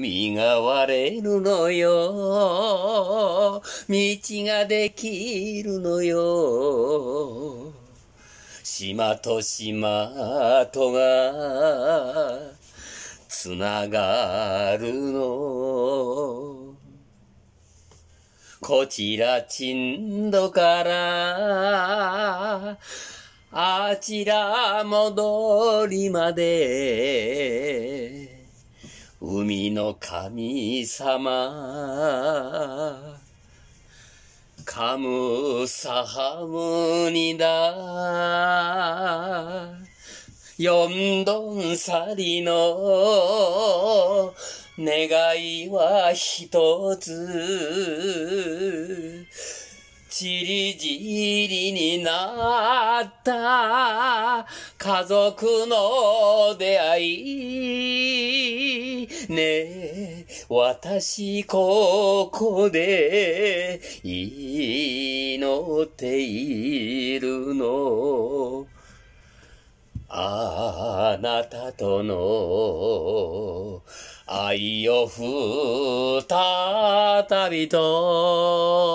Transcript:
身が割れるのよ。道ができるのよ。島と島とがつながるの。こちらちんどからあちら戻りまで海の神様。カムサハムニダ。四ドンサリの願いは一つ。ちりじりになった家族の出会い。ねえ、私ここで祈っているの。あなたとの愛を再びと